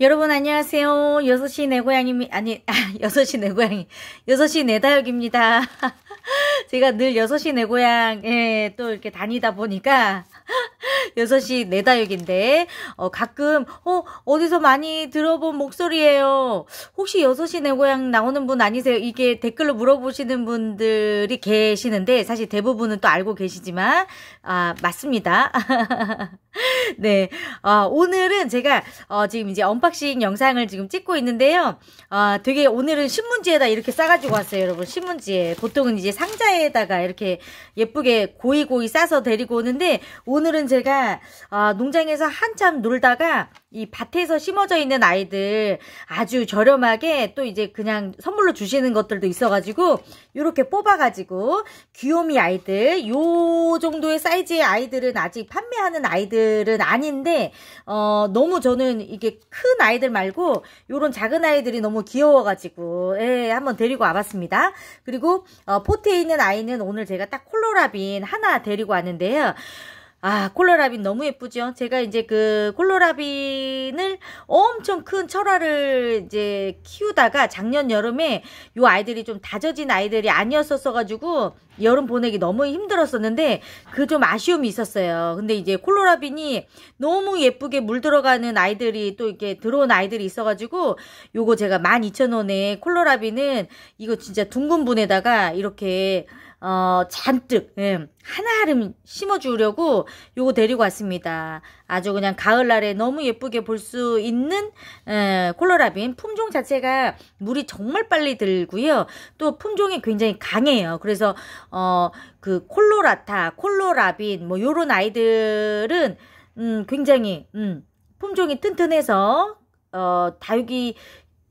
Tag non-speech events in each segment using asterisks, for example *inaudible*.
여러분 안녕하세요. 6시 내 고양이 아니 6시 아, 내 고양이 6시 내 다육입니다. *laughs* *laughs* 제가 늘 6시 내 고향에 또 이렇게 다니다 보니까 6시 *laughs* 내다육인데 어, 가끔 어, 어디서 많이 들어본 목소리예요. 혹시 6시 내 고향 나오는 분 아니세요? 이게 댓글로 물어보시는 분들이 계시는데 사실 대부분은 또 알고 계시지만 아, 맞습니다. *laughs* 네. 어, 오늘은 제가 어, 지금 이제 언박싱 영상을 지금 찍고 있는데요. 아, 되게 오늘은 신문지에다 이렇게 싸 가지고 왔어요, 여러분. 신문지에. 보통은 이제 상자에 상자에다가 이렇게 예쁘게 고이고이 싸서 데리고 오는데 오늘은 제가 아, 농장에서 한참 놀다가 이 밭에서 심어져 있는 아이들 아주 저렴하게 또 이제 그냥 선물로 주시는 것들도 있어가지고 이렇게 뽑아가지고 귀요미 아이들 요 정도의 사이즈의 아이들은 아직 판매하는 아이들은 아닌데 어 너무 저는 이게 큰 아이들 말고 요런 작은 아이들이 너무 귀여워가지고 예 한번 데리고 와봤습니다 그리고 어 포트에 있는 아이는 오늘 제가 딱 콜로라빈 하나 데리고 왔는데요 아 콜로라빈 너무 예쁘죠 제가 이제 그 콜로라빈을 엄청 큰 철화를 이제 키우다가 작년 여름에 요 아이들이 좀 다져진 아이들이 아니었었어 가지고 여름 보내기 너무 힘들었었는데 그 좀 아쉬움이 있었어요 근데 이제 콜로라빈이 너무 예쁘게 물들어가는 아이들이 또 이렇게 들어온 아이들이 있어 가지고 요거 제가 12,000원에 콜로라빈은 이거 진짜 둥근 분에다가 이렇게 어, 잔뜩 예, 하나름 심어주려고 요거 데리고 왔습니다. 아주 그냥 가을날에 너무 예쁘게 볼 수 있는 예, 콜로라빈 품종 자체가 물이 정말 빨리 들고요. 또 품종이 굉장히 강해요. 그래서 어, 그 콜로라타, 콜로라빈 뭐 요런 아이들은 음, 굉장히 음, 품종이 튼튼해서 어, 다육이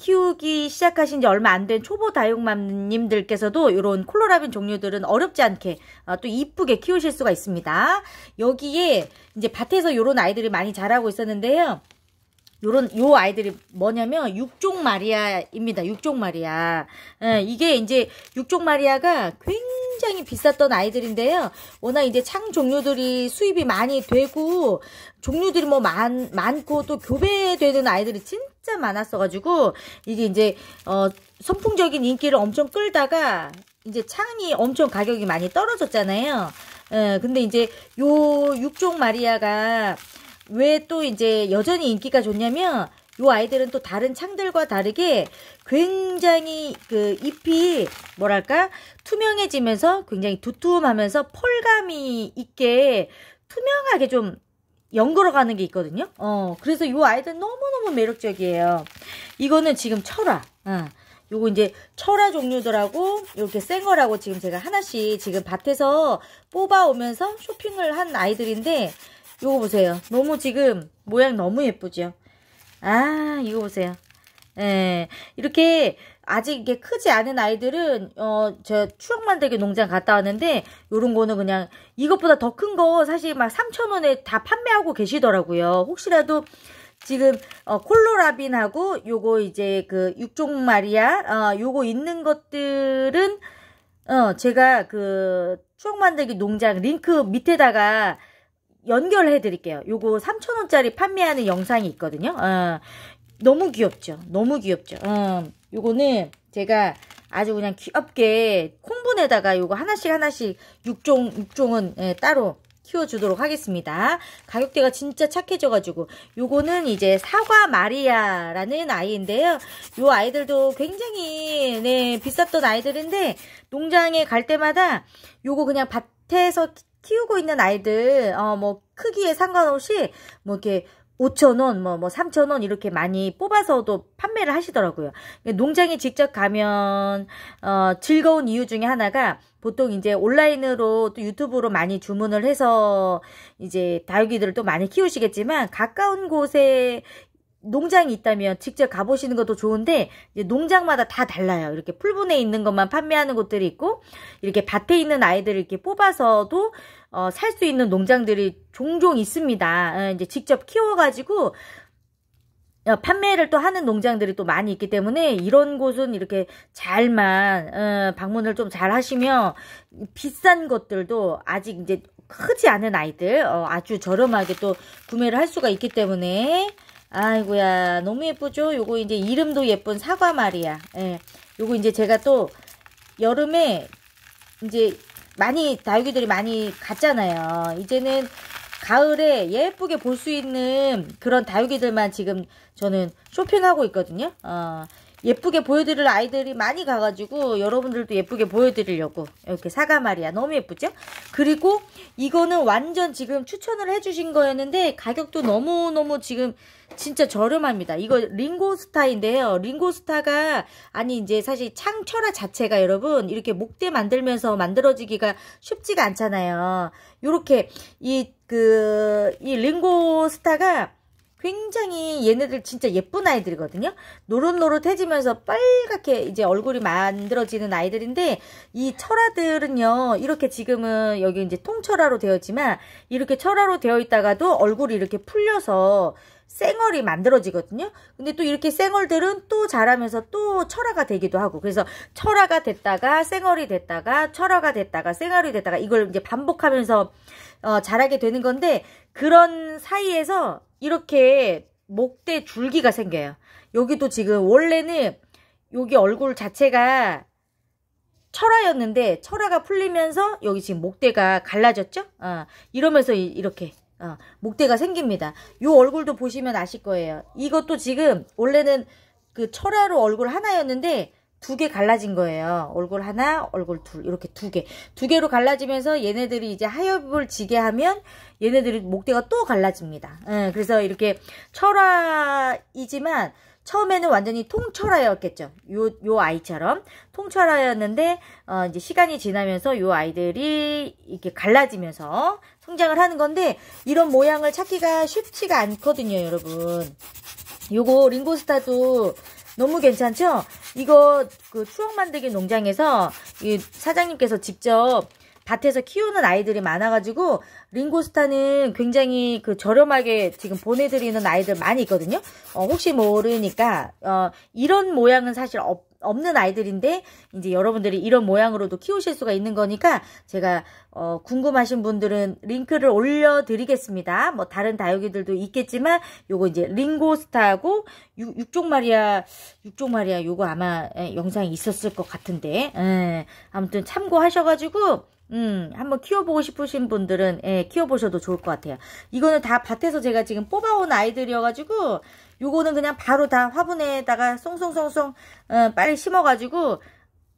키우기 시작하신 지 얼마 안 된 초보 다육맘님들께서도 이런 콜로라빈 종류들은 어렵지 않게 어, 또 이쁘게 키우실 수가 있습니다. 여기에 이제 밭에서 이런 아이들이 많이 자라고 있었는데요. 요런 요 아이들이 뭐냐면 육종 마리아입니다. 육종 마리아. 예, 이게 이제 육종 마리아가 굉장히 비쌌던 아이들인데요. 워낙 이제 창 종류들이 수입이 많이 되고 종류들이 뭐 많, 많고 또 교배되는 아이들이 진짜 진짜 많았어가지고 이게 이제 어, 선풍적인 인기를 엄청 끌다가 이제 창이 엄청 가격이 많이 떨어졌잖아요. 예, 근데 이제 요 육종 마리아가 왜 또 이제 여전히 인기가 좋냐면 요 아이들은 또 다른 창들과 다르게 굉장히 그 잎이 뭐랄까 투명해지면서 굉장히 두툼하면서 펄감이 있게 투명하게 좀 연걸어 가는 게 있거든요. 어, 그래서 이 아이들 너무너무 매력적이에요. 이거는 지금 철화. 어, 요거 이제 철화 종류들하고 이렇게 센거라고 지금 제가 하나씩 지금 밭에서 뽑아오면서 쇼핑을 한 아이들인데 요거 보세요. 너무 지금 모양 너무 예쁘죠? 아, 이거 보세요. 예, 이렇게 아직 이게 크지 않은 아이들은 어 저 추억 만들기 농장 갔다 왔는데 요런 거는 그냥 이것보다 더 큰 거 사실 막 3,000원에 다 판매하고 계시더라고요. 혹시라도 지금 어 콜로라빈하고 요거 이제 그 육종 마리아 어 요거 있는 것들은 어 제가 그 추억 만들기 농장 링크 밑에다가 연결해 드릴게요. 요거 3,000원짜리 판매하는 영상이 있거든요. 어, 너무 귀엽죠. 너무 귀엽죠. 음, 요거는 제가 아주 그냥 귀엽게 콩분에다가 요거 하나씩 하나씩 육종 6종, 종은 예, 따로 키워주도록 하겠습니다. 가격대가 진짜 착해져가지고 요거는 이제 사과 마리아라는 아이인데요. 요 아이들도 굉장히 네 비쌌던 아이들인데 농장에 갈 때마다 요거 그냥 밭에서 키우고 있는 아이들 어뭐 크기에 상관없이 뭐 이렇게 5천원 뭐, 뭐 3천원 이렇게 많이 뽑아서도 판매를 하시더라고요. 농장에 직접 가면 어, 즐거운 이유 중에 하나가 보통 이제 온라인으로 또 유튜브로 많이 주문을 해서 이제 다육이들을 또 많이 키우시겠지만 가까운 곳에 농장이 있다면 직접 가보시는 것도 좋은데 농장마다 다 달라요. 이렇게 풀분에 있는 것만 판매하는 곳들이 있고 이렇게 밭에 있는 아이들을 이렇게 뽑아서도 어, 살 수 있는 농장들이 종종 있습니다. 어, 이제 직접 키워가지고 어, 판매를 또 하는 농장들이 또 많이 있기 때문에 이런 곳은 이렇게 잘만 어, 방문을 좀 잘 하시면 비싼 것들도 아직 이제 크지 않은 아이들 아주 저렴하게 또 구매를 할 수가 있기 때문에 아이고야 너무 예쁘죠 요거 이제 이름도 예쁜 사과 말이야 예 요거 이제 제가 또 여름에 이제 많이 다육이들이 많이 갔잖아요. 이제는 가을에 예쁘게 볼 수 있는 그런 다육이들만 지금 저는 쇼핑하고 있거든요. 어, 예쁘게 보여드릴 아이들이 많이 가가지고 여러분들도 예쁘게 보여드리려고 이렇게 사과 말이야 너무 예쁘죠? 그리고 이거는 완전 지금 추천을 해주신 거였는데 가격도 너무너무 지금 진짜 저렴합니다. 이거 링고스타인데요. 링고스타가 아니 이제 사실 창철화 자체가 여러분 이렇게 목대 만들면서 만들어지기가 쉽지가 않잖아요. 요렇게 이 그이 그, 이 링고스타가 굉장히 얘네들 진짜 예쁜 아이들이거든요. 노릇노릇해지면서 빨갛게 이제 얼굴이 만들어지는 아이들인데 이철아들은요 이렇게 지금은 여기 이제 통철아로 되었지만 이렇게 철아로 되어 있다가도 얼굴이 이렇게 풀려서 쌩얼이 만들어지거든요. 근데 또 이렇게 쌩얼들은 또 자라면서 또 철화가 되기도 하고 그래서 철화가 됐다가 쌩얼이 됐다가 철화가 됐다가 쌩얼이 됐다가 이걸 이제 반복하면서 어, 자라게 되는 건데 그런 사이에서 이렇게 목대 줄기가 생겨요. 여기도 지금 원래는 여기 얼굴 자체가 철화였는데 철화가 풀리면서 여기 지금 목대가 갈라졌죠? 어, 이러면서 이, 렇게 어, 목대가 생깁니다. 이 얼굴도 보시면 아실 거예요. 이것도 지금 원래는 그 철화로 얼굴 하나였는데 두개 갈라진 거예요. 얼굴 하나, 얼굴 둘 이렇게 두 개. 두 개로 갈라지면서 얘네들이 이제 하엽을 지게 하면 얘네들이 목대가 또 갈라집니다. 예, 그래서 이렇게 철화이지만 처음에는 완전히 통철화였겠죠. 요, 요 아이처럼. 통철화였는데, 어, 이제 시간이 지나면서 요 아이들이 이렇게 갈라지면서 성장을 하는 건데, 이런 모양을 찾기가 쉽지가 않거든요, 여러분. 요거 링고스타도 너무 괜찮죠? 이거 그 추억 만들기 농장에서 이 사장님께서 직접 밭에서 키우는 아이들이 많아가지고 링고스타는 굉장히 그 저렴하게 지금 보내드리는 아이들 많이 있거든요. 어, 혹시 모르니까 어, 이런 모양은 사실 없, 없는 아이들인데 이제 여러분들이 이런 모양으로도 키우실 수가 있는 거니까 제가 어, 궁금하신 분들은 링크를 올려드리겠습니다. 뭐 다른 다육이들도 있겠지만 요거 이제 링고스타하고 육종마리아 육종마리아 요거 아마 예, 영상이 있었을 것 같은데 에, 예, 아무튼 참고하셔가지고 음, 한번 키워보고 싶으신 분들은 예, 키워보셔도 좋을 것 같아요. 이거는 다 밭에서 제가 지금 뽑아온 아이들이어가지고 요거는 그냥 바로 다 화분에다가 송송송송 어, 빨리 심어가지고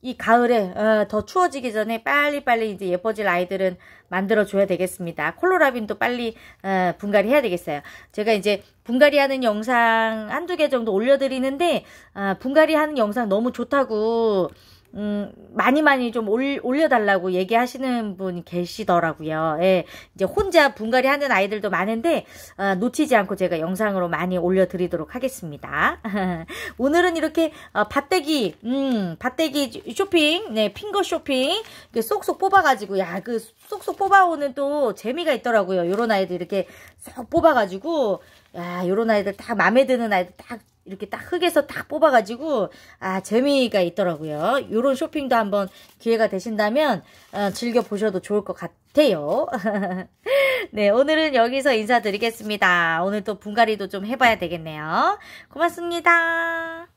이 가을에 어, 더 추워지기 전에 빨리빨리 이제 예뻐질 아이들은 만들어줘야 되겠습니다. 콜로라빈도 빨리 어, 분갈이 해야 되겠어요. 제가 이제 분갈이 하는 영상 한두 개 정도 올려드리는데 아, 분갈이 하는 영상 너무 좋다고 음, 많이 많이 좀 올, 올려달라고 얘기하시는 분 계시더라고요. 예, 이제 혼자 분갈이 하는 아이들도 많은데, 어, 놓치지 않고 제가 영상으로 많이 올려드리도록 하겠습니다. *laughs* 오늘은 이렇게, 어, 밭대기, 음, 밭대기 쇼핑, 네, 핑거 쇼핑, 쏙쏙 뽑아가지고, 야, 그 쏙쏙 뽑아오는 또 재미가 있더라고요. 요런 아이들 이렇게 쏙 뽑아가지고, 야, 요런 아이들 다 마음에 드는 아이들 딱 이렇게 딱 흙에서 딱 뽑아가지고 아 재미가 있더라고요. 이런 쇼핑도 한번 기회가 되신다면 어, 즐겨보셔도 좋을 것 같아요. *laughs* 네 오늘은 여기서 인사드리겠습니다. 오늘 또 분갈이도 좀 해봐야 되겠네요. 고맙습니다.